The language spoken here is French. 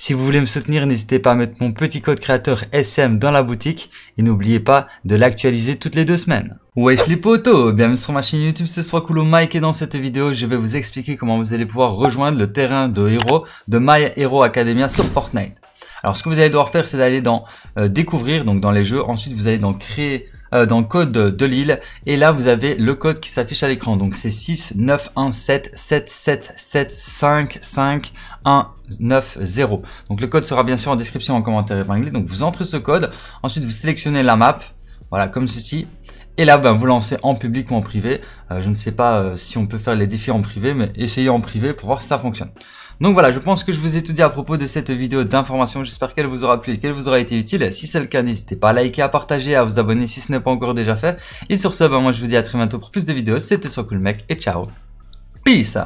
Si vous voulez me soutenir, n'hésitez pas à mettre mon petit code créateur SM dans la boutique et n'oubliez pas de l'actualiser toutes les deux semaines. Wesh les potos, bienvenue sur ma chaîne YouTube, ce soit cool Mike et dans cette vidéo je vais vous expliquer comment vous allez pouvoir rejoindre le terrain de héros de My Hero Academia sur Fortnite. Alors ce que vous allez devoir faire, c'est d'aller dans euh, découvrir, donc dans les jeux. Ensuite, vous allez dans créer euh, dans code de l'île et là vous avez le code qui s'affiche à l'écran donc c'est 691777755190. donc le code sera bien sûr en description en commentaire anglais. donc vous entrez ce code ensuite vous sélectionnez la map voilà comme ceci et là, ben, vous lancez en public ou en privé. Euh, je ne sais pas euh, si on peut faire les défis en privé, mais essayez en privé pour voir si ça fonctionne. Donc voilà, je pense que je vous ai tout dit à propos de cette vidéo d'information. J'espère qu'elle vous aura plu et qu'elle vous aura été utile. Si c'est le cas, n'hésitez pas à liker, à partager, à vous abonner si ce n'est pas encore déjà fait. Et sur ce, ben, moi je vous dis à très bientôt pour plus de vidéos. C'était Soit Cool Mec et ciao. Peace